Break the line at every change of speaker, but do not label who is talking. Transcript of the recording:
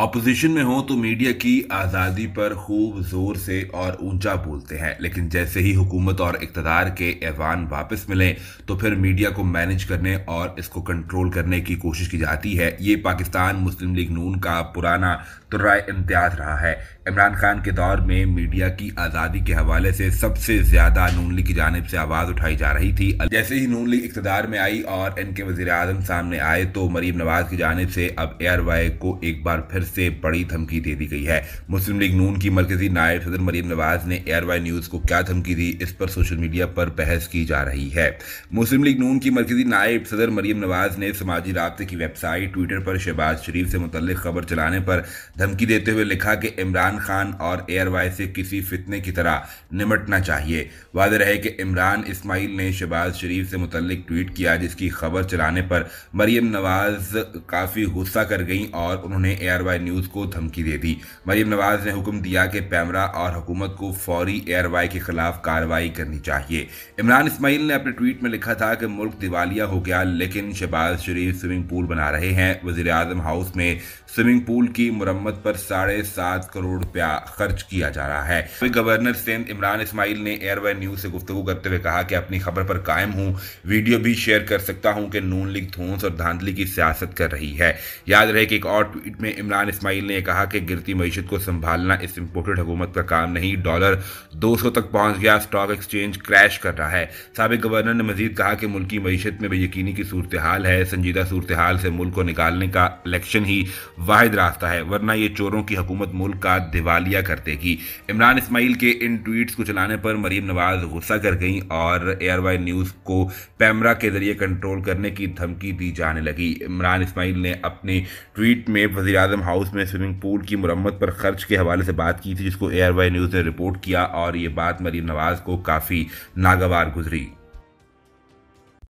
opposition में हो तो मीडिया की आज़ादी पर खूब ज़ोर से और ऊंचा बोलते हैं लेकिन जैसे ही हुकूमत और इकतदार के ऐवान वापस मिलें तो फिर मीडिया को मैनेज करने और इसको कंट्रोल करने की कोशिश की जाती है ये पाकिस्तान मुस्लिम लीग नून का पुराना राय इम्तियाज रहा है इमरान खान के दौर में मीडिया की आज़ादी के हवाले से सबसे ज़्यादा नून लीग की जानब से आवाज़ उठाई जा रही थी जैसे ही नून लीग इकतदार में आई और इनके वजीर आजम सामने आए तो मरीम नवाज की जानब से अब एयर वाई को एक बार फिर से बड़ी धमकी दे दी गई है मुस्लिम लीग नून की मरकजी नायब सदर मरीम नवाज ने एयर वाई न्यूज़ को क्या धमकी दी इस पर सोशल मीडिया पर बहस की जा रही है मुस्लिम लीग नून की मरकजी नायब सदर मरीम नवाज ने समाजी रबते की वेबसाइट ट्विटर पर शहबाज शरीफ से मुतल खबर चलाने पर धमकी देते हुए लिखा कि इमरान खान और वाई से किसी फितने की तरह निमटना चाहिए वाद रहे कि इमरान इस्माइल ने शहबाज शरीफ से मुतलिक ट्वीट किया जिसकी खबर चलाने पर मरीम नवाज काफ़ी गुस्सा कर गई और उन्होंने एयरवाई न्यूज़ को धमकी दे दी मरीम नवाज ने हुक्म दिया कि पैमरा और हुकूमत को फौरी एयरवाई के खिलाफ कार्रवाई करनी चाहिए इमरान इस्माइल ने अपने ट्वीट में लिखा था कि मुल्क दिवालिया हो गया लेकिन शहबाज शरीफ स्विमिंग पूल बना रहे हैं वजी हाउस में स्विमिंग पूल की मुरम्मत मरम्मत पर साढ़े सात करोड़ रुपया खर्च किया जा रहा है तो गवर्नर सिंध इमरान इस्माइल ने एयरवे न्यूज से गुफ्तु करते हुए कहा कि अपनी खबर पर कायम हूं वीडियो भी शेयर कर सकता हूं कि नून लीग थोंस और धांधली की सियासत कर रही है याद रहे कि एक और ट्वीट में इमरान इसमाइल ने कहा कि गिरती मीशत को संभालना इस इम्पोर्टेड हुकूमत का काम नहीं डॉलर दो तक पहुंच गया स्टॉक एक्सचेंज क्रैश कर रहा है सबक गवर्नर ने मजीद कहा कि मुल्की मीशत में बेयकीनी की सूरत हाल है संजीदा सूरत हाल से मुल्क को निकालने का इलेक्शन ही वाहिद रास्ता है वरना ये चोरों की हुकूमत मुल्क का दिवालिया कर देगी इमरान इस्माइल के इन ट्वीट्स को चलाने पर मरीम नवाज गुस्सा कर गई और एयर वाई न्यूज़ को पैमरा के जरिए कंट्रोल करने की धमकी दी जाने लगी इमरान इस्माइल ने अपने ट्वीट में वजी हाउस में स्विमिंग पूल की मरम्मत पर खर्च के हवाले से बात की थी जिसको एयर वाई न्यूज़ ने रिपोर्ट किया और ये बात मरीम नवाज को काफ़ी नागवार गुजरी